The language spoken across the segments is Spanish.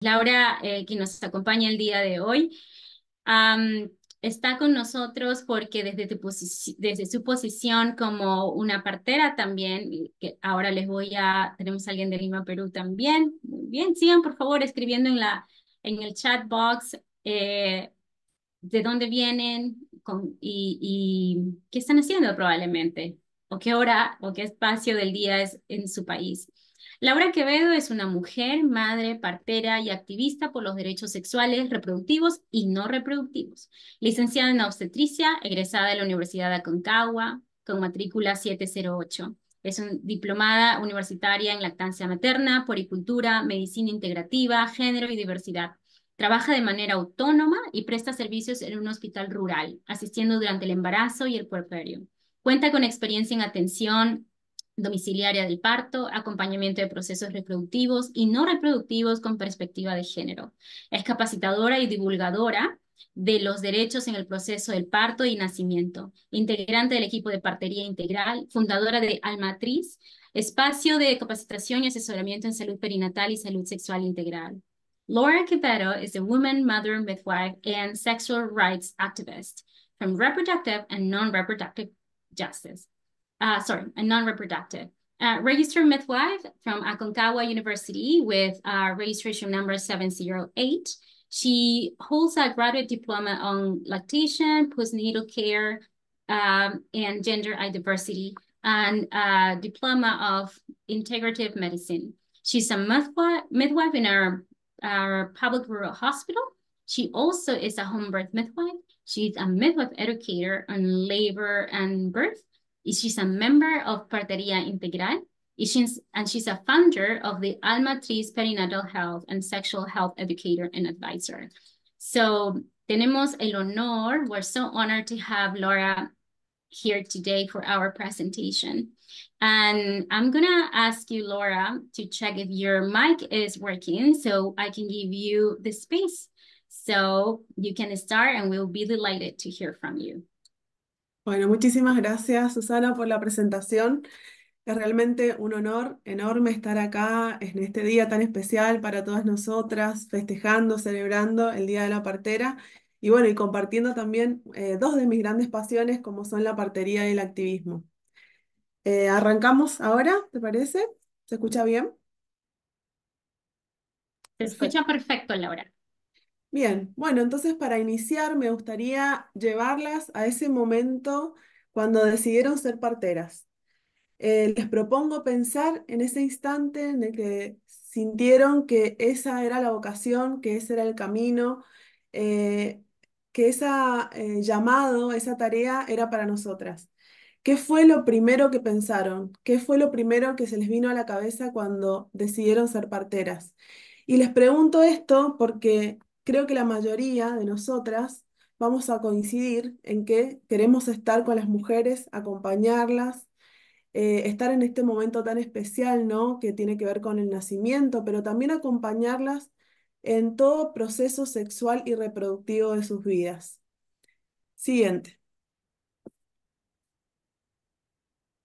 Laura, eh, que nos acompaña el día de hoy, está con nosotros porque desde, su posición como una partera también, que ahora les voy a, tenemos a alguien de Lima, Perú también. Muy bien, sigan por favor escribiendo en, la, en el chat box eh, de dónde vienen con, y, y qué están haciendo probablemente, o qué hora o qué espacio del día es en su país. Laura Quevedo es una mujer, madre, partera y activista por los derechos sexuales, reproductivos y no reproductivos. Licenciada en obstetricia, egresada de la Universidad de Aconcagua, con matrícula 708. Es diplomada universitaria en lactancia materna, poricultura, medicina integrativa, género y diversidad. Trabaja de manera autónoma y presta servicios en un hospital rural, asistiendo durante el embarazo y el puerperio. Cuenta con experiencia en atención domiciliaria del parto, acompañamiento de procesos reproductivos y no reproductivos con perspectiva de género. Es capacitadora y divulgadora de los derechos en el proceso del parto y nacimiento, integrante del equipo de partería integral, fundadora de Almatriz, espacio de capacitación y asesoramiento en salud perinatal y salud sexual integral. Laura Quevedo es una woman, mother, midwife, and sexual rights activist from reproductive and non-reproductive justice. uh, sorry, a non-reproductive. Uh, registered midwife from Aconcagua University with uh, registration number 708. She holds a graduate diploma on lactation, postnatal care, um, and gender diversity, and a diploma of integrative medicine. She's a midwife, midwife in our, our public rural hospital. She also is a home birth midwife. She's a midwife educator on labor and birth She's a member of Parteria Integral, and she's a founder of the Alma Tris Perinatal Health and Sexual Health Educator and Advisor. So tenemos el honor, we're so honored to have Laura here today for our presentation. And I'm gonna ask you, Laura, to check if your mic is working so I can give you the space. So you can start and we'll be delighted to hear from you. Bueno, muchísimas gracias Susana por la presentación. Es realmente un honor enorme estar acá en este día tan especial para todas nosotras, festejando, celebrando el Día de la Partera y bueno, y compartiendo también eh, dos de mis grandes pasiones como son la partería y el activismo. Eh, arrancamos ahora, ¿te parece? ¿Se escucha bien? Se escucha perfecto, Laura. Bien, bueno, entonces para iniciar me gustaría llevarlas a ese momento cuando decidieron ser parteras. Eh, les propongo pensar en ese instante en el que sintieron que esa era la vocación, que ese era el camino, eh, que ese eh, llamado, esa tarea era para nosotras. ¿Qué fue lo primero que pensaron? ¿Qué fue lo primero que se les vino a la cabeza cuando decidieron ser parteras? Y les pregunto esto porque creo que la mayoría de nosotras vamos a coincidir en que queremos estar con las mujeres, acompañarlas, eh, estar en este momento tan especial, ¿no? Que tiene que ver con el nacimiento, pero también acompañarlas en todo proceso sexual y reproductivo de sus vidas. Siguiente.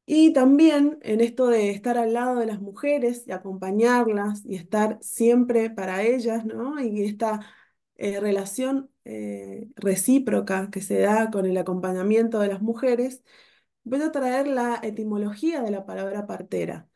Y también en esto de estar al lado de las mujeres y acompañarlas y estar siempre para ellas, ¿no? Y esta eh, relación eh, recíproca que se da con el acompañamiento de las mujeres, voy a traer la etimología de la palabra partera.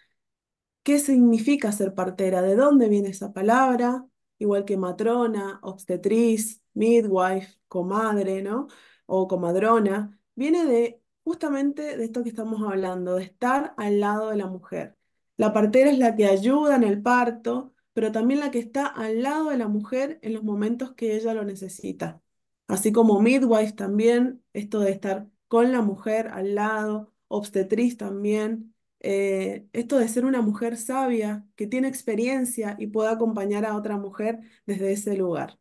¿Qué significa ser partera? ¿De dónde viene esa palabra? Igual que matrona, obstetriz, midwife, comadre, ¿no? O comadrona. Viene de justamente de esto que estamos hablando, de estar al lado de la mujer. La partera es la que ayuda en el parto, pero también la que está al lado de la mujer en los momentos que ella lo necesita. Así como midwife también, esto de estar con la mujer al lado, obstetriz también, eh, esto de ser una mujer sabia, que tiene experiencia y pueda acompañar a otra mujer desde ese lugar.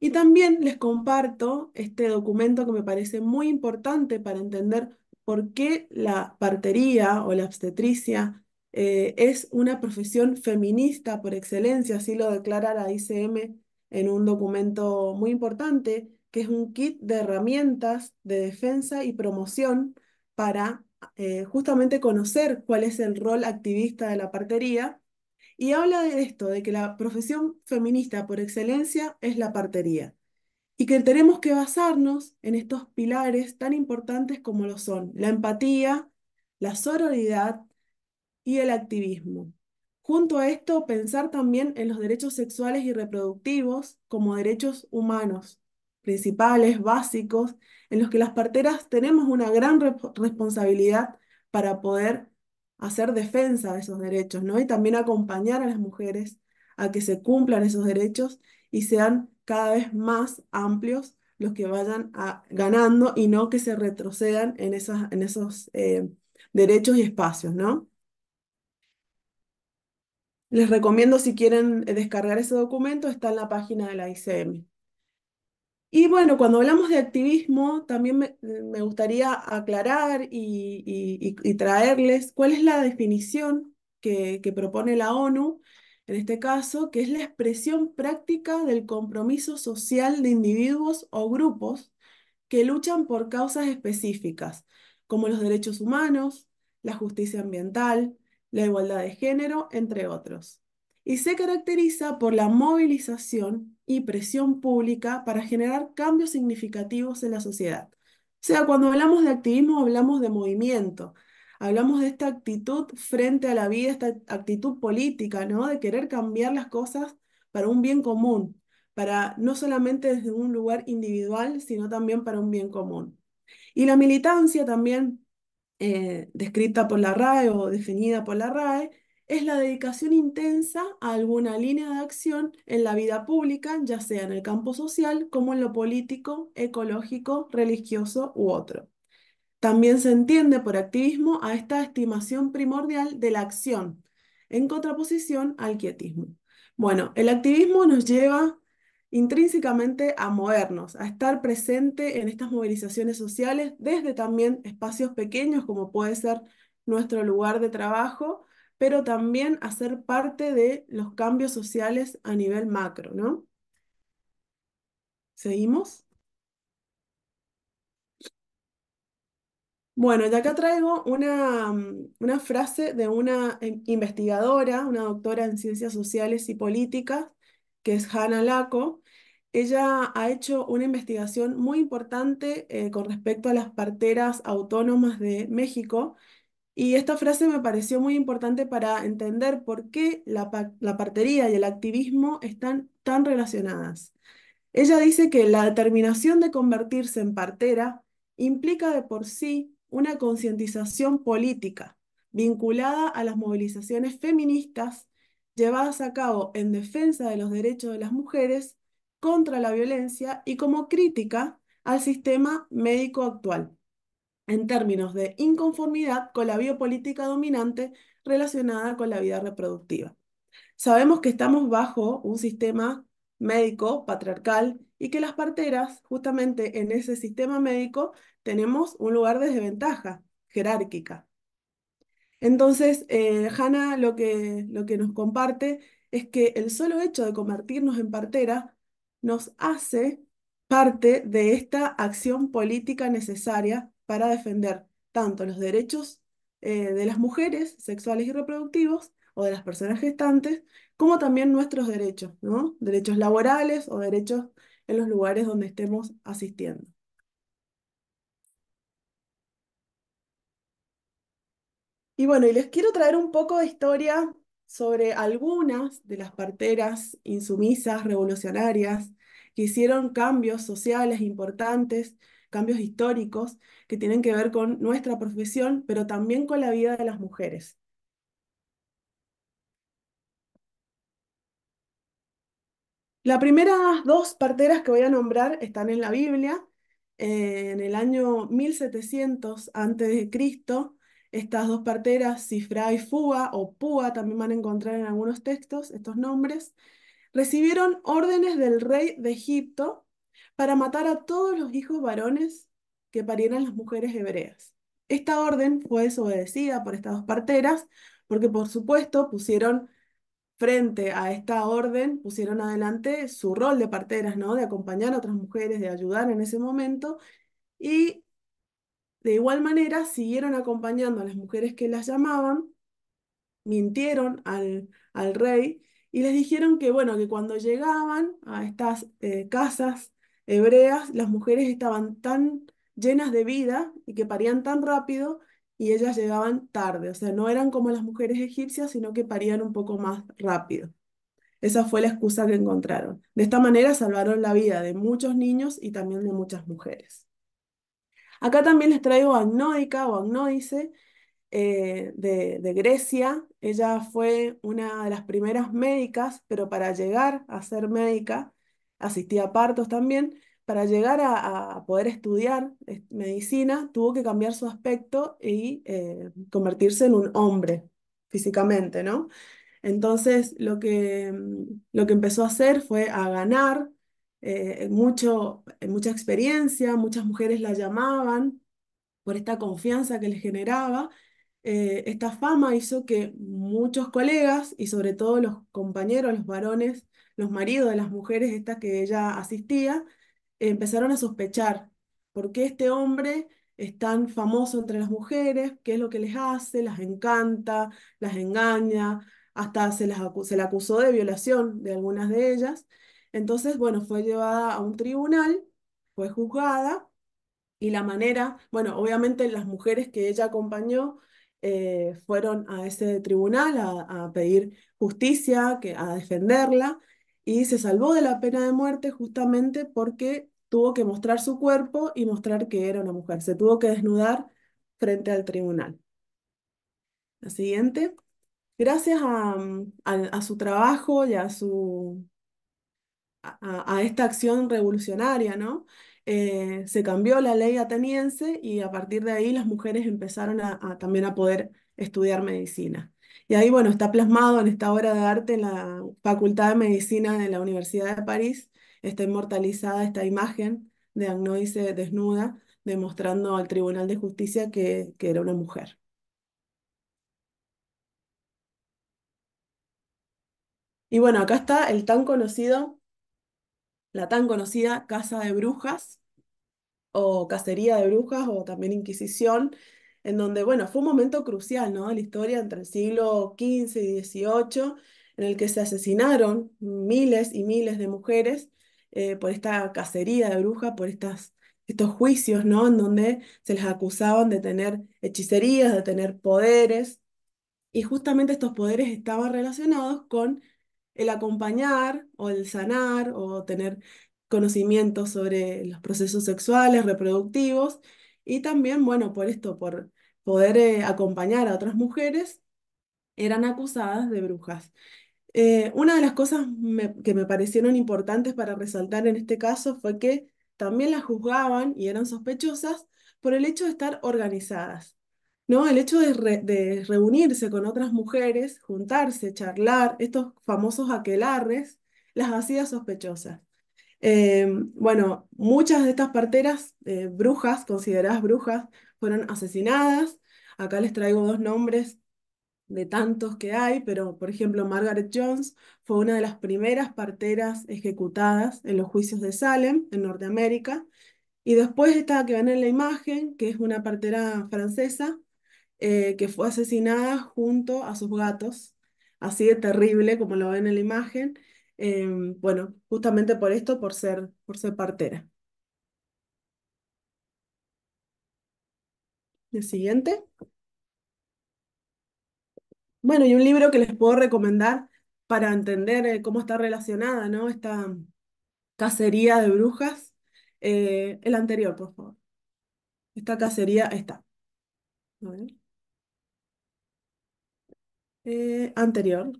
Y también les comparto este documento que me parece muy importante para entender por qué la partería o la obstetricia eh, es una profesión feminista por excelencia, así lo declara la ICM en un documento muy importante, que es un kit de herramientas de defensa y promoción para eh, justamente conocer cuál es el rol activista de la partería. Y habla de esto, de que la profesión feminista por excelencia es la partería y que tenemos que basarnos en estos pilares tan importantes como lo son la empatía, la sororidad y el activismo. Junto a esto, pensar también en los derechos sexuales y reproductivos como derechos humanos principales, básicos, en los que las parteras tenemos una gran responsabilidad para poder hacer defensa de esos derechos, ¿no? Y también acompañar a las mujeres a que se cumplan esos derechos y sean cada vez más amplios los que vayan ganando y no que se retrocedan en, esas, en esos eh, derechos y espacios, ¿no? Les recomiendo si quieren eh, descargar ese documento, está en la página de la ICM. Y bueno, cuando hablamos de activismo, también me, gustaría aclarar y, traerles cuál es la definición que, que propone la ONU en este caso, que es la expresión práctica del compromiso social de individuos o grupos que luchan por causas específicas, como los derechos humanos, la justicia ambiental, la igualdad de género, entre otros. Y se caracteriza por la movilización y presión pública para generar cambios significativos en la sociedad. O sea, cuando hablamos de activismo, hablamos de movimiento, Hablamos de esta actitud frente a la vida, esta actitud política, ¿no? De querer cambiar las cosas para un bien común, para no solamente desde un lugar individual, sino también para un bien común. Y la militancia también, eh, descrita por la RAE o definida por la RAE, es la dedicación intensa a alguna línea de acción en la vida pública, ya sea en el campo social como en lo político, ecológico, religioso u otro. También se entiende por activismo a esta estimación primordial de la acción, en contraposición al quietismo. Bueno, el activismo nos lleva intrínsecamente a movernos, a estar presente en estas movilizaciones sociales desde también espacios pequeños como puede ser nuestro lugar de trabajo, pero también a ser parte de los cambios sociales a nivel macro, ¿no? ¿Seguimos? Bueno, y acá traigo una, mm, una frase de una eh, investigadora, una doctora en ciencias sociales y políticas, que es Hannah Laco. Ella ha hecho una investigación muy importante eh, con respecto a las parteras autónomas de México. Y esta frase me pareció muy importante para entender por qué la, la partería y el activismo están tan relacionadas. Ella dice que la determinación de convertirse en partera implica de por sí una concientización política vinculada a las movilizaciones feministas llevadas a cabo en defensa de los derechos de las mujeres contra la violencia y como crítica al sistema médico actual, en términos de inconformidad con la biopolítica dominante relacionada con la vida reproductiva. Sabemos que estamos bajo un sistema médico patriarcal y que las parteras, justamente en ese sistema médico, tenemos un lugar de desventaja jerárquica. Entonces, eh, Hanna lo que, lo que nos comparte es que el solo hecho de convertirnos en partera nos hace parte de esta acción política necesaria para defender tanto los derechos eh, de las mujeres sexuales y reproductivos o de las personas gestantes, como también nuestros derechos, ¿no? Derechos laborales o derechos en los lugares donde estemos asistiendo. Y bueno, y les quiero traer un poco de historia sobre algunas de las parteras insumisas, revolucionarias, que hicieron cambios sociales importantes, cambios históricos que tienen que ver con nuestra profesión, pero también con la vida de las mujeres. Las primeras dos parteras que voy a nombrar están en la Biblia. en el año 1700 a.C., estas dos parteras, Cifra y fuga o Púa, también van a encontrar en algunos textos estos nombres, recibieron órdenes del rey de Egipto para matar a todos los hijos varones que parieran las mujeres hebreas. Esta orden fue desobedecida por estas dos parteras porque, por supuesto, pusieron frente a esta orden pusieron adelante su rol de parteras, De acompañar a otras mujeres, de ayudar en ese momento y de igual manera siguieron acompañando a las mujeres que las llamaban, mintieron al, rey y les dijeron que, bueno, que cuando llegaban a estas eh, casas hebreas, las mujeres estaban tan llenas de vida y que parían tan rápido y ellas llegaban tarde, o sea, no eran como las mujeres egipcias, sino que parían un poco más rápido. Esa fue la excusa que encontraron. De esta manera salvaron la vida de muchos niños y también de muchas mujeres. Acá también les traigo a o Agnódice eh, de, de Grecia. Ella fue una de las primeras médicas, pero para llegar a ser médica asistía a partos también, para llegar a, poder estudiar medicina, tuvo que cambiar su aspecto y eh, convertirse en un hombre físicamente, ¿no? Entonces, lo que, mm, lo que empezó a hacer fue a ganar eh, mucho, eh, mucha experiencia, muchas mujeres la llamaban por esta confianza que le generaba. esta fama hizo que muchos colegas y sobre todo los compañeros, los varones, los maridos de las mujeres estas que ella asistía, empezaron a sospechar por qué este hombre es tan famoso entre las mujeres, qué es lo que les hace, las encanta, las engaña, hasta se, las la acusó de violación de algunas de ellas. Entonces, bueno, fue llevada a un tribunal, fue juzgada y la manera, bueno, obviamente las mujeres que ella acompañó eh, fueron a ese tribunal a, a pedir justicia, que, a defenderla y se salvó de la pena de muerte justamente porque tuvo que mostrar su cuerpo y mostrar que era una mujer. Se tuvo que desnudar frente al tribunal. La siguiente. Gracias a, su trabajo y a, esta acción revolucionaria, ¿no? Eh, se cambió la ley ateniense y a partir de ahí las mujeres empezaron a, también a poder estudiar medicina. Y ahí, bueno, está plasmado en esta obra de arte en la Facultad de Medicina de la Universidad de París, está inmortalizada esta imagen de Agnoise desnuda, demostrando al Tribunal de Justicia que, era una mujer. Y bueno, acá está el tan conocido, la tan conocida Casa de Brujas, o Cacería de Brujas, o también Inquisición, en donde, bueno, fue un momento crucial, ¿no? En la historia entre el siglo XV y XVIII, en el que se asesinaron miles y miles de mujeres eh, por esta cacería de brujas, por estas, estos juicios, ¿no? En donde se les acusaban de tener hechicerías, de tener poderes, y justamente estos poderes estaban relacionados con el acompañar o el sanar o tener conocimientos sobre los procesos sexuales, reproductivos, y también, bueno, por esto, por poder eh, acompañar a otras mujeres, eran acusadas de brujas. Eh, una de las cosas que me parecieron importantes para resaltar en este caso fue que también las juzgaban y eran sospechosas por el hecho de estar organizadas, ¿no? El hecho de, reunirse con otras mujeres, juntarse, charlar, estos famosos aquelarres, las hacía sospechosas. Eh, bueno, muchas de estas parteras, eh, brujas, consideradas brujas, fueron asesinadas. Acá les traigo dos nombres de tantos que hay, pero por ejemplo Margaret Jones fue una de las primeras parteras ejecutadas en los juicios de Salem, en Norteamérica. Y después está que ven en la imagen, que es una partera francesa, eh, que fue asesinada junto a sus gatos, así de terrible como lo ven en la imagen. Eh, bueno, justamente por esto, por ser, por ser partera. El siguiente. Bueno, y un libro que les puedo recomendar para entender eh, cómo está relacionada, ¿no? Esta cacería de brujas. Eh, el anterior, por favor. Esta cacería está. Eh, anterior.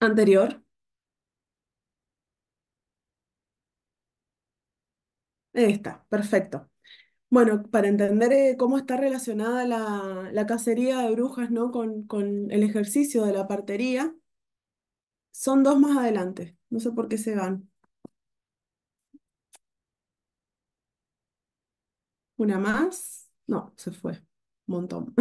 Anterior. Está, perfecto. Bueno, para entender eh, cómo está relacionada la, cacería de brujas, ¿no? Con, con el ejercicio de la partería, son dos más adelante. No sé por qué se van. Una más. No, se fue. Un montón.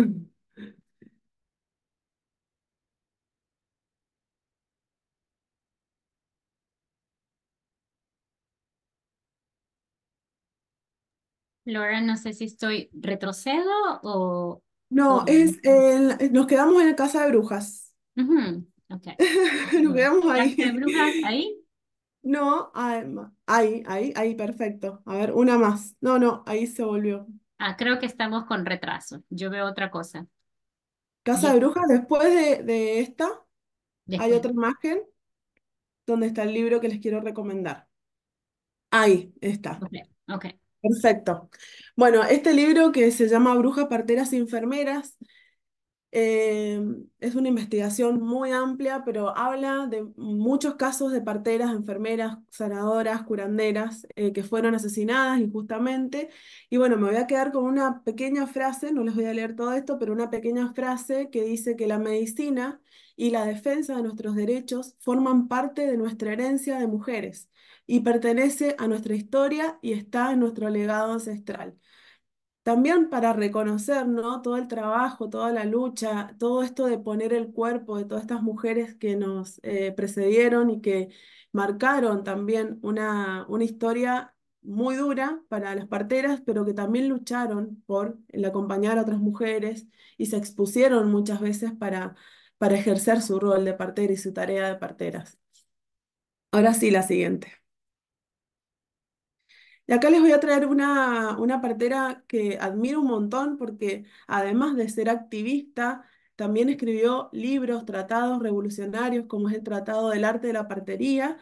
Laura, no sé si estoy retrocedo o... No, es eh, nos quedamos en la casa de brujas. Nos quedamos ahí. ¿Casa de brujas ahí? No, ah, ahí, ahí, ahí, perfecto. A ver, una más. No, no, ahí se volvió. Ah, creo que estamos con retraso. Yo veo otra cosa. Casa de Brujas, después de, esta, hay otra imagen donde está el libro que les quiero recomendar. Ahí está. Ok. Perfecto. Bueno, este libro que se llama Brujas, Parteras y Enfermeras eh, es una investigación muy amplia, pero habla de muchos casos de parteras, enfermeras, sanadoras, curanderas eh, que fueron asesinadas injustamente. Y bueno, me voy a quedar con una pequeña frase, no les voy a leer todo esto, pero una pequeña frase que dice que la medicina y la defensa de nuestros derechos forman parte de nuestra herencia de mujeres y pertenece a nuestra historia y está en nuestro legado ancestral. También para reconocer ¿no? todo el trabajo, toda la lucha, todo esto de poner el cuerpo de todas estas mujeres que nos eh, precedieron y que marcaron también una, una historia muy dura para las parteras, pero que también lucharon por el acompañar a otras mujeres y se expusieron muchas veces para, para ejercer su rol de partera y su tarea de parteras. Ahora sí, la siguiente. Y acá les voy a traer una, una partera que admiro un montón porque además de ser activista, también escribió libros, tratados revolucionarios, como es el Tratado del Arte de la Partería.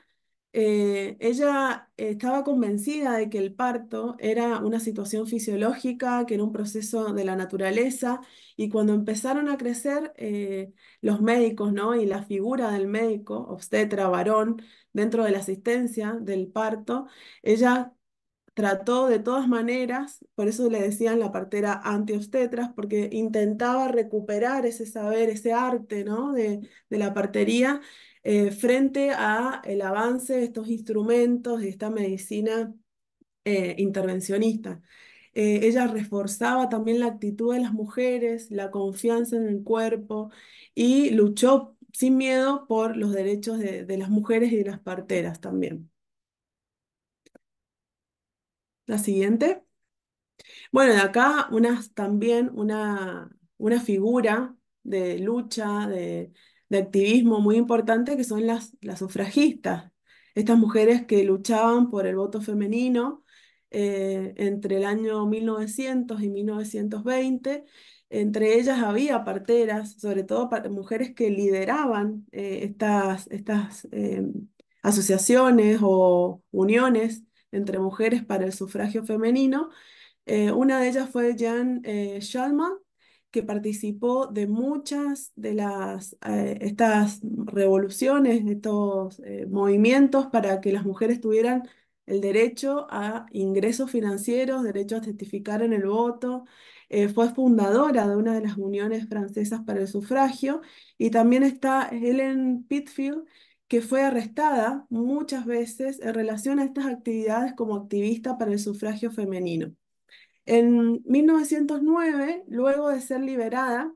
Eh, ella estaba convencida de que el parto era una situación fisiológica, que era un proceso de la naturaleza, y cuando empezaron a crecer eh, los médicos, ¿no? Y la figura del médico, obstetra, varón, dentro de la asistencia del parto, ella trató de todas maneras, por eso le decían la partera antiobstetras, porque intentaba recuperar ese saber, ese arte ¿no? de, la partería eh, frente a el avance de estos instrumentos, de esta medicina eh, intervencionista. Eh, ella reforzaba también la actitud de las mujeres, la confianza en el cuerpo y luchó sin miedo por los derechos de las mujeres y de las parteras también. La siguiente. Bueno, de acá unas, también una, una figura de lucha, de, activismo muy importante, que son las, las sufragistas, estas mujeres que luchaban por el voto femenino eh, entre el año 1900 y 1920. Entre ellas había parteras, sobre todo mujeres que lideraban eh, estas, estas eh, asociaciones o uniones entre mujeres para el sufragio femenino. Eh, una de ellas fue Jean eh, que participó de muchas de las, eh, estas revoluciones, de estos eh, movimientos para que las mujeres tuvieran el derecho a ingresos financieros, derecho a certificar en el voto. fue fundadora de una de las uniones francesas para el sufragio. Y también está Helen Pitfield, que fue arrestada muchas veces en relación a estas actividades como activista para el sufragio femenino. En 1909, luego de ser liberada,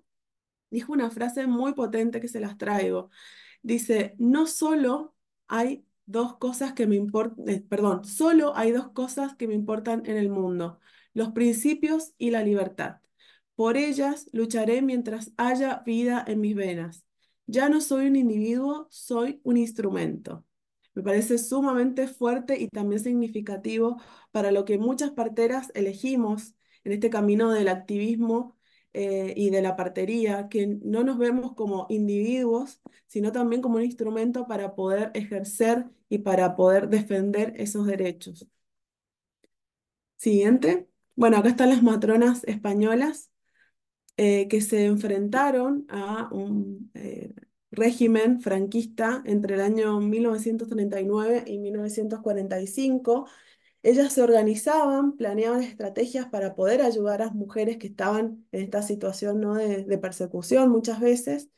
dijo una frase muy potente que se las traigo. Dice, no solo hay dos cosas que me importan, eh, perdón, solo hay dos cosas que me importan en el mundo, los principios y la libertad. Por ellas lucharé mientras haya vida en mis venas. Ya no soy un individuo, soy un instrumento. Me parece sumamente fuerte y también significativo para lo que muchas parteras elegimos en este camino del activismo eh, y de la partería, que no nos vemos como individuos, sino también como un instrumento para poder ejercer y para poder defender esos derechos. Siguiente. Bueno, acá están las matronas españolas eh, que se enfrentaron a un eh, régimen franquista entre el año 1939 y 1945. Ellas se organizaban, planeaban estrategias para poder ayudar a las mujeres que estaban en esta situación ¿no? de, de persecución muchas veces.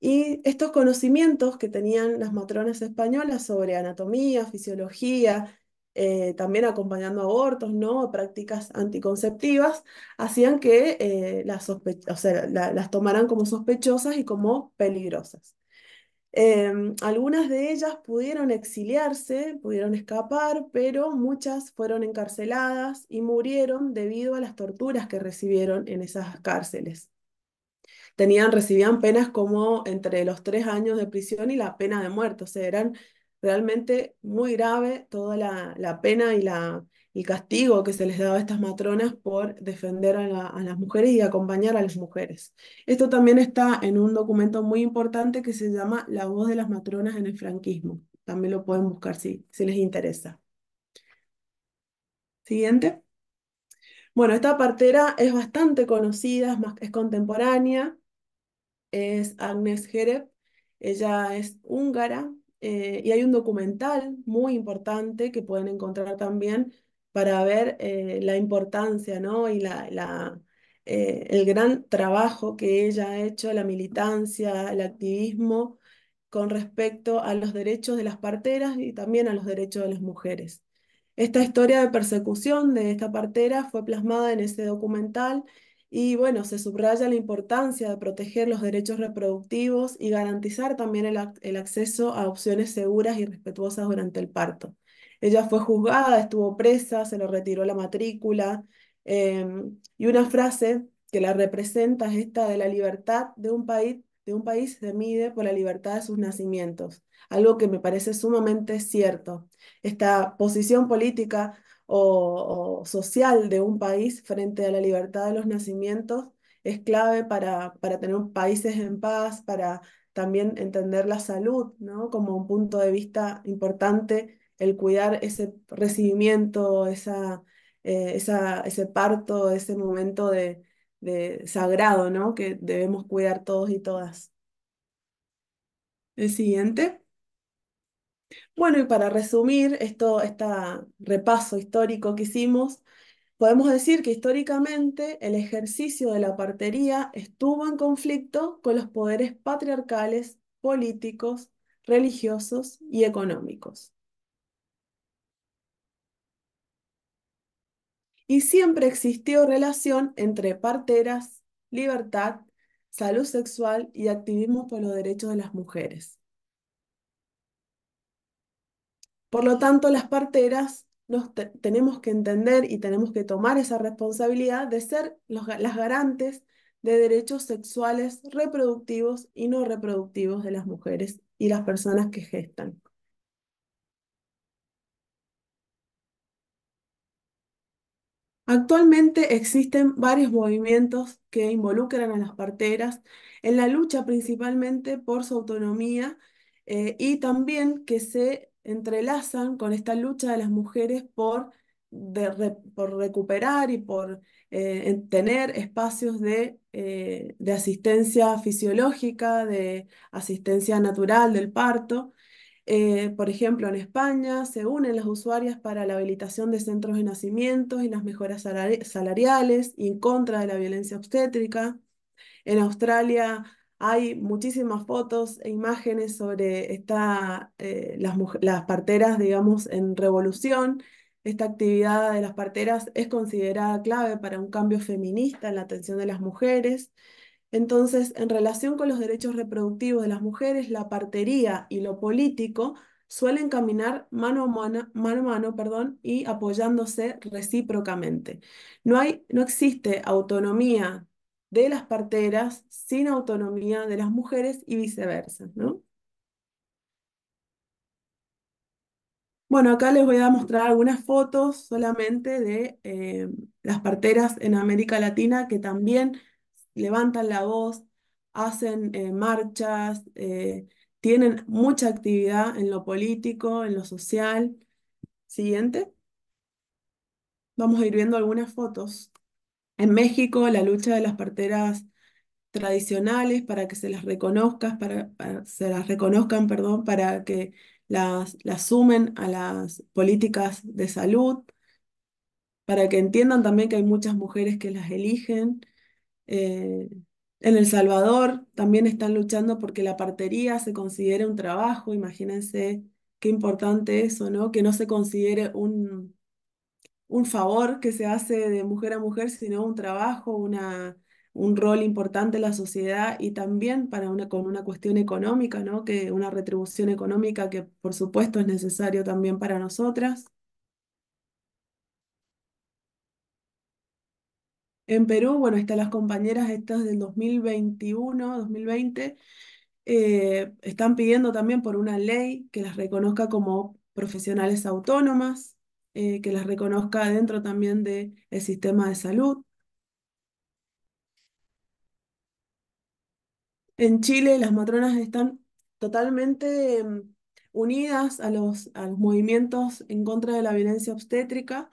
Y estos conocimientos que tenían las matronas españolas sobre anatomía, fisiología, eh, también acompañando abortos, ¿no? prácticas anticonceptivas, hacían que eh, las, o sea, las tomaran como sospechosas y como peligrosas. Em, algunas de ellas pudieron exiliarse, pudieron escapar, pero muchas fueron encarceladas y murieron debido a las torturas que recibieron en esas cárceles. Tenían, recibían penas como entre los tres años de prisión y la pena de muerte, o sea, eran realmente muy grave toda la, pena y la, el castigo que se les daba a estas matronas por defender a, las mujeres y acompañar a las mujeres. Esto también está en un documento muy importante que se llama La voz de las matronas en el franquismo. También lo pueden buscar si, se les interesa. Siguiente. Bueno, esta partera es bastante conocida, es, es contemporánea, es Agnes Jerep. Ella es húngara, eh, y hay un documental muy importante que pueden encontrar también para ver eh, la importancia ¿no? y la, eh, el gran trabajo que ella ha hecho, la militancia, el activismo con respecto a los derechos de las parteras y también a los derechos de las mujeres. Esta historia de persecución de esta partera fue plasmada en ese documental y bueno, se subraya la importancia de proteger los derechos reproductivos y garantizar también el, acceso a opciones seguras y respetuosas durante el parto. Ella fue juzgada, estuvo presa, se le retiró la matrícula. Em, y una frase que la representa es esta de la libertad de un país de un país se mide por la libertad de sus nacimientos, algo que me parece sumamente cierto. Esta posición política o, social de un país frente a la libertad de los nacimientos es clave para, para tener países en paz, para también entender la salud, ¿no? Como un punto de vista importante, el cuidar ese recibimiento, esa, eh, ese parto, ese momento de sagrado, ¿no? Que debemos cuidar todos y todas. El siguiente. Bueno, y para resumir esto, este repaso histórico que hicimos, podemos decir que históricamente el ejercicio de la partería estuvo en conflicto con los poderes patriarcales, políticos, religiosos y económicos. Y siempre existió relación entre parteras, libertad, salud sexual y activismo por los derechos de las mujeres. Por lo tanto, las parteras nos tenemos que entender y tenemos que tomar esa responsabilidad de ser las garantes de derechos sexuales reproductivos y no reproductivos de las mujeres y las personas que gestan. Actualmente existen varios movimientos que involucran a las parteras en la lucha principalmente por su autonomía eh, y también que se entrelazan con esta lucha de las mujeres por, por recuperar y por eh, tener espacios eh, de, asistencia fisiológica, de asistencia natural del parto. Eh, por ejemplo, en España se unen las usuarias para la habilitación de centros de nacimiento y las mejoras salariales y en contra de la violencia obstétrica. En Australia hay muchísimas fotos e imágenes sobre esta, eh, las, las parteras, digamos, en revolución. Esta actividad de las parteras es considerada clave para un cambio feminista en la atención de las mujeres. Entonces, en relación con los derechos reproductivos de las mujeres, la partería y lo político suelen caminar mano a mano, mano, mano perdón, y apoyándose recíprocamente. No, hay, no existe autonomía de las parteras sin autonomía de las mujeres y viceversa, ¿no? Bueno, acá les voy a mostrar algunas fotos solamente de eh, las parteras en América Latina que también levantan la voz, hacen eh, marchas, eh, tienen mucha actividad en lo político, en lo social. Siguiente. Vamos a ir viendo algunas fotos. En México, la lucha de las parteras tradicionales para que se las reconozcas, para, se las reconozcan, perdón, para que las, las sumen a las políticas de salud, para que entiendan también que hay muchas mujeres que las eligen. Eh, en El Salvador también están luchando porque la partería se considere un trabajo, imagínense qué importante eso, ¿no? Que no se considere un, un favor que se hace de mujer a mujer, sino un trabajo, una, un rol importante en la sociedad y también para una, con una cuestión económica, ¿no? que una retribución económica que por supuesto es necesario también para nosotras. En Perú, bueno, están las compañeras estas del 2021, 2020, eh, están pidiendo también por una ley que las reconozca como profesionales autónomas. Eh, que las reconozca dentro también del sistema de salud. En Chile las matronas están totalmente mm, unidas a los, los movimientos en contra de la violencia obstétrica.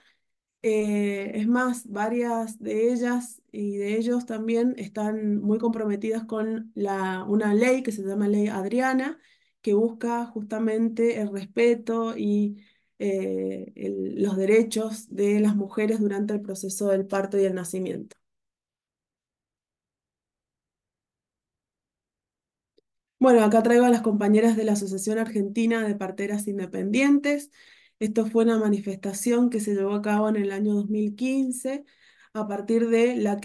Eh, es más, varias de ellas y de ellos también están muy comprometidas con la, una ley que se llama Ley Adriana, que busca justamente el respeto y eh, los derechos de las mujeres durante el proceso del parto y el nacimiento. Bueno, acá traigo a las compañeras de la Asociación Argentina de Parteras Independientes. Esto fue una manifestación que se llevó a cabo en el año 2015 a partir de la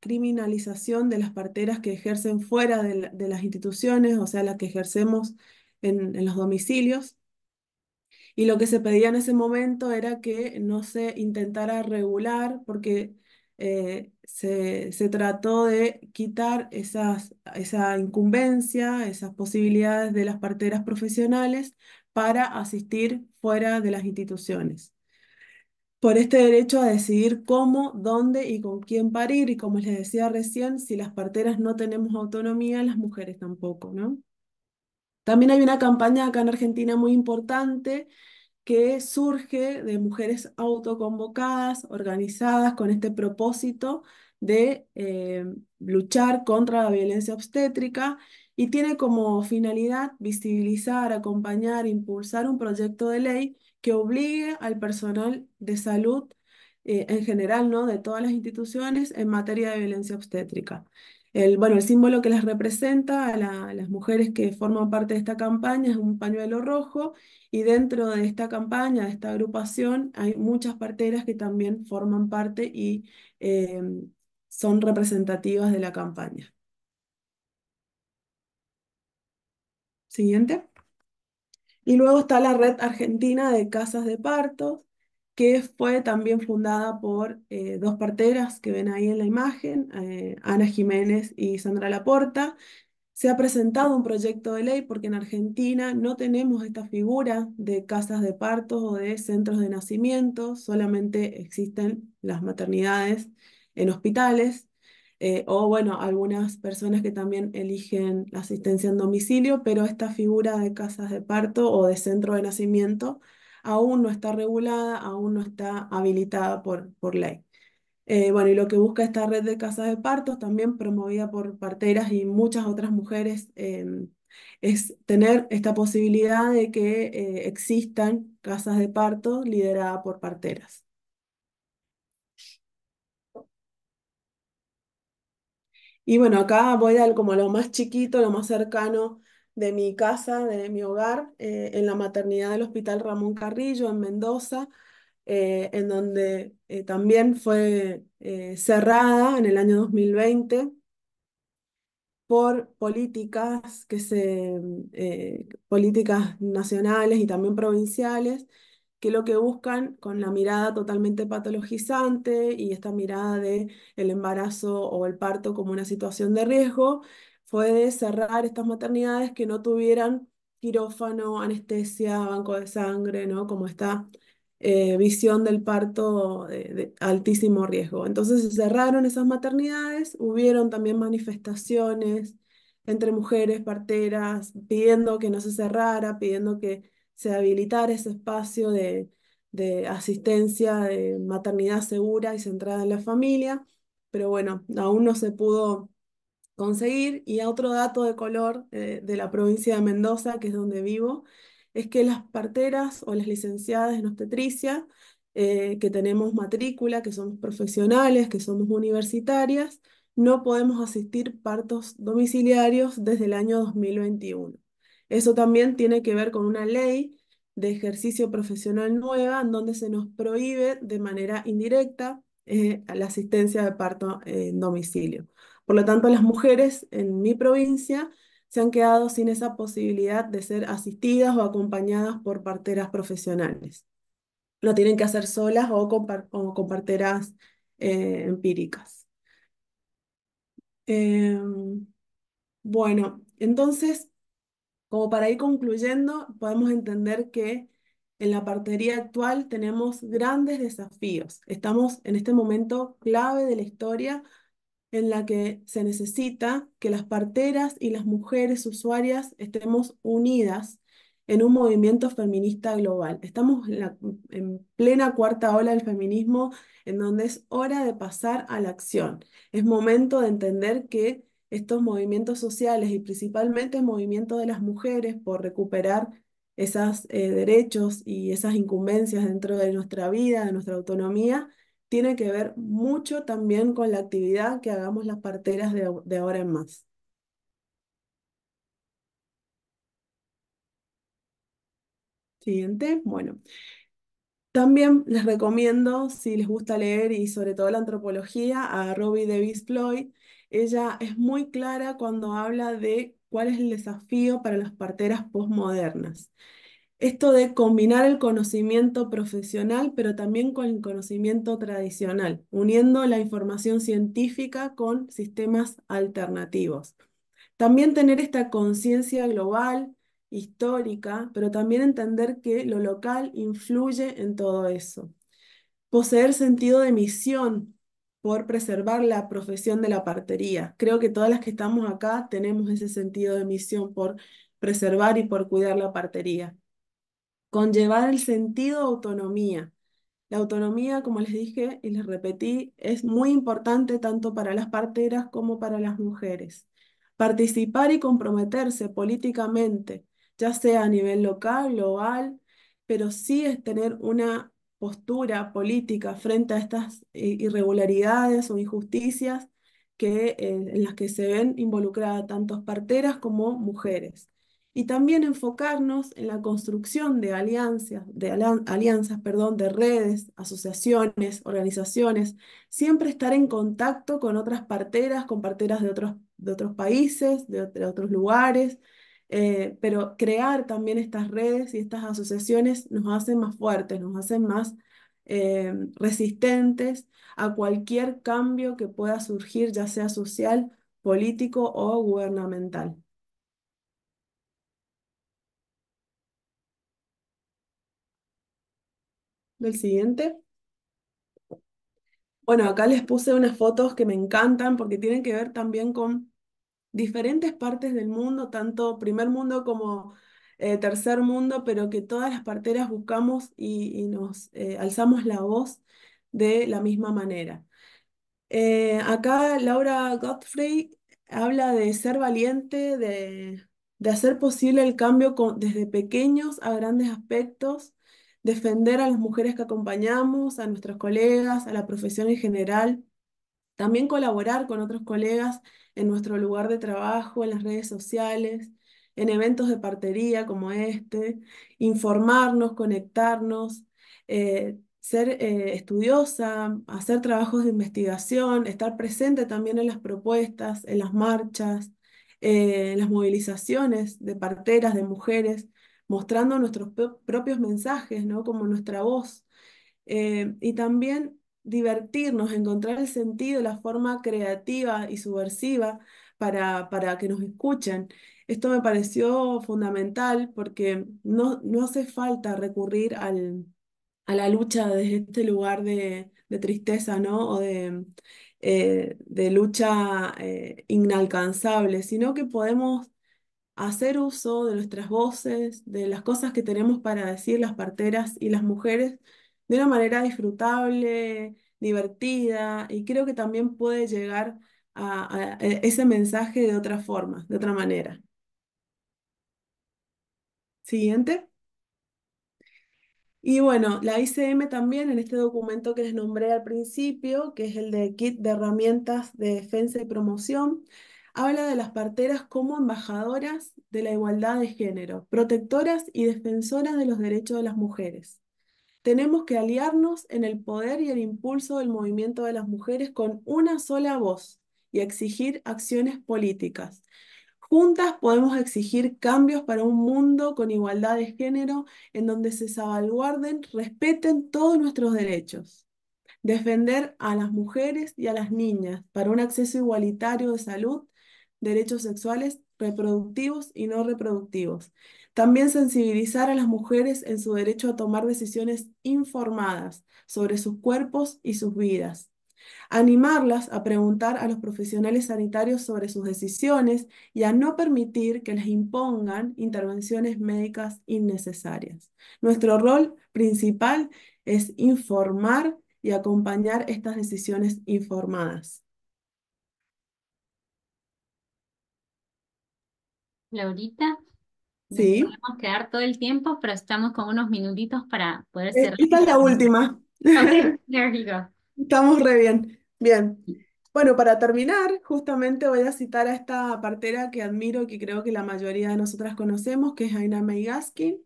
criminalización de las parteras que ejercen fuera de, las instituciones, o sea, las que ejercemos en, los domicilios. Y lo que se pedía en ese momento era que no se intentara regular porque eh, se, se, trató de quitar esas, esa incumbencia, esas posibilidades de las parteras profesionales para asistir fuera de las instituciones por este derecho a decidir cómo, dónde y con quién parir. Y como les decía recién, si las parteras no tenemos autonomía, las mujeres tampoco, ¿no? También hay una campaña acá en Argentina muy importante que surge de mujeres autoconvocadas, organizadas con este propósito de eh, luchar contra la violencia obstétrica y tiene como finalidad visibilizar, acompañar, impulsar un proyecto de ley que obligue al personal de salud eh, en general, ¿no? de todas las instituciones en materia de violencia obstétrica. El, bueno, el símbolo que las representa a, las mujeres que forman parte de esta campaña es un pañuelo rojo y dentro de esta campaña, de esta agrupación, hay muchas parteras que también forman parte y em, son representativas de la campaña. Siguiente. Y luego está la red argentina de casas de parto, que fue también fundada por eh, dos parteras que ven ahí en la imagen, eh, Ana Jiménez y Sandra Laporta. Se ha presentado un proyecto de ley porque en Argentina no tenemos esta figura de casas de parto o de centros de nacimiento, solamente existen las maternidades en hospitales eh, o bueno, algunas personas que también eligen la asistencia en domicilio, pero esta figura de casas de parto o de centro de nacimiento aún no está regulada, aún no está habilitada por, por ley. Eh, bueno, y lo que busca esta red de casas de partos, también promovida por parteras y muchas otras mujeres, em, es tener esta posibilidad de que eh, existan casas de parto lideradas por parteras. Y bueno, acá voy a dar como lo más chiquito, lo más cercano de mi casa, de mi hogar, eh, en la maternidad del Hospital Ramón Carrillo, en Mendoza, eh, en donde eh, también fue cerrada en el año 2020 por políticas que se políticas nacionales y también provinciales que lo que buscan con la mirada totalmente patologizante y esta mirada de el embarazo o el parto como una situación de riesgo puede cerrar estas maternidades que no tuvieran quirófano, anestesia, banco de sangre, ¿no? Como esta eh, visión del parto eh, de, altísimo riesgo. Entonces se cerraron esas maternidades, hubieron también manifestaciones entre mujeres parteras pidiendo que no se cerrara, pidiendo que se habilitara ese espacio de, de asistencia, de maternidad segura y centrada en la familia, pero bueno, aún no se pudo conseguir. Y otro dato de color eh, de la provincia de Mendoza, que es donde vivo, es que las parteras o las licenciadas en obstetricia, eh, que tenemos matrícula, que somos profesionales, que somos universitarias, no podemos asistir partos domiciliarios desde el año 2021. Eso también tiene que ver con una ley de ejercicio profesional nueva en donde se nos prohíbe de manera indirecta eh, la asistencia de parto en domicilio. Por lo tanto, las mujeres en mi provincia se han quedado sin esa posibilidad de ser asistidas o acompañadas por parteras profesionales. Lo tienen que hacer solas o con, parteras eh, empíricas. Em, bueno, entonces, como para ir concluyendo, podemos entender que en la partería actual tenemos grandes desafíos. Estamos en este momento clave de la historia en la que se necesita que las parteras y las mujeres usuarias estemos unidas en un movimiento feminista global. Estamos en, plena cuarta ola del feminismo, en donde es hora de pasar a la acción. Es momento de entender que estos movimientos sociales y principalmente el movimiento de las mujeres por recuperar esos eh, derechos y esas incumbencias dentro de nuestra vida, de nuestra autonomía, tiene que ver mucho también con la actividad que hagamos las parteras de, de ahora en más. Siguiente, bueno. También les recomiendo, si les gusta leer y sobre todo la antropología, a Robbie Davis Floyd. Ella es muy clara cuando habla de cuál es el desafío para las parteras postmodernas. Esto de combinar el conocimiento profesional, pero también con el conocimiento tradicional, uniendo la información científica con sistemas alternativos. También tener esta conciencia global, histórica, pero también entender que lo local influye en todo eso. Poseer sentido de misión, por preservar la profesión de la partería. Creo que todas las que estamos acá tenemos ese sentido de misión por preservar y por cuidar la partería. Conllevar el sentido de autonomía. La autonomía, como les dije y les repetí, es muy importante tanto para las parteras como para las mujeres. Participar y comprometerse políticamente, ya sea a nivel local, global, pero sí es tener una postura política frente a estas eh, irregularidades o injusticias eh, en las que se ven involucradas tanto parteras como mujeres. Y también enfocarnos en la construcción de alianzas, de alianzas, perdón, de redes, asociaciones, organizaciones, siempre estar en contacto con otras parteras, con parteras de otros, de otros países, de otros lugares, eh, pero crear también estas redes y estas asociaciones nos hacen más fuertes, nos hacen más eh, resistentes a cualquier cambio que pueda surgir, ya sea social, político o gubernamental. El siguiente. Bueno, acá les puse unas fotos que me encantan porque tienen que ver también con diferentes partes del mundo, tanto primer mundo como eh, tercer mundo, pero que todas las parteras buscamos y, nos eh, alzamos la voz de la misma manera. Eh, acá Laura Godfrey habla de ser valiente, de, hacer posible el cambio desde pequeños a grandes aspectos, defender a las mujeres que acompañamos, a nuestros colegas, a la profesión en general, también colaborar con otros colegas en nuestro lugar de trabajo, en las redes sociales, en eventos de partería como este, informarnos, conectarnos, eh, ser eh, estudiosa, hacer trabajos de investigación, estar presente también en las propuestas, en las marchas, eh, en las movilizaciones de parteras, de mujeres, mostrando nuestros propios mensajes, ¿no? como nuestra voz. y también divertirnos, encontrar el sentido, la forma creativa y subversiva para, para que nos escuchen. Esto me pareció fundamental porque no, hace falta recurrir al, a la lucha desde este lugar de, tristeza, ¿no? O de, eh, lucha eh, inalcanzable, sino que podemos hacer uso de nuestras voces, de las cosas que tenemos para decir las parteras y las mujeres de una manera disfrutable, divertida y creo que también puede llegar a, e, ese mensaje de otra forma, de otra manera. Siguiente. Y bueno, la ICM también en este documento que les nombré al principio, que es el de Kit de Herramientas de Defensa y Promoción, habla de las parteras como embajadoras de la igualdad de género, protectoras y defensoras de los derechos de las mujeres. Tenemos que aliarnos en el poder y el impulso del movimiento de las mujeres con una sola voz y exigir acciones políticas. Juntas podemos exigir cambios para un mundo con igualdad de género en donde se salvaguarden, respeten todos nuestros derechos. Defender a las mujeres y a las niñas para un acceso igualitario de salud, derechos sexuales, reproductivos y no reproductivos. También sensibilizar a las mujeres en su derecho a tomar decisiones informadas sobre sus cuerpos y sus vidas. Animarlas a preguntar a los profesionales sanitarios sobre sus decisiones y a no permitir que les impongan intervenciones médicas innecesarias. Nuestro rol principal es informar y acompañar estas decisiones informadas. Laurita. Sí. Nos podemos quedar todo el tiempo, pero estamos con unos minutitos para poder eh, cerrar. Esta es la última. Estamos re bien. Bien. Bueno, para terminar, justamente voy a citar a esta partera que admiro y que creo que la mayoría de nosotras conocemos, que es Aina May Gaskin.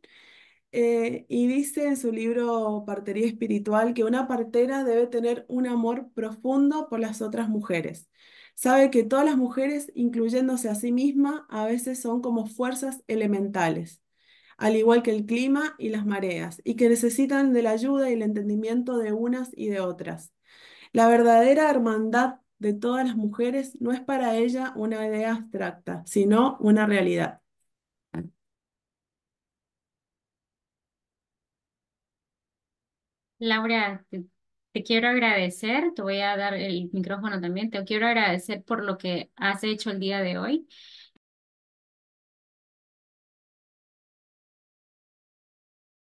Eh, y dice en su libro Partería Espiritual que una partera debe tener un amor profundo por las otras mujeres. Sabe que todas las mujeres, incluyéndose a sí misma, a veces son como fuerzas elementales, al igual que el clima y las mareas, y que necesitan de la ayuda y el entendimiento de unas y de otras. La verdadera hermandad de todas las mujeres no es para ella una idea abstracta, sino una realidad. Laura, quiero agradecer, te voy a dar el micrófono también, te quiero agradecer por lo que has hecho el día de hoy.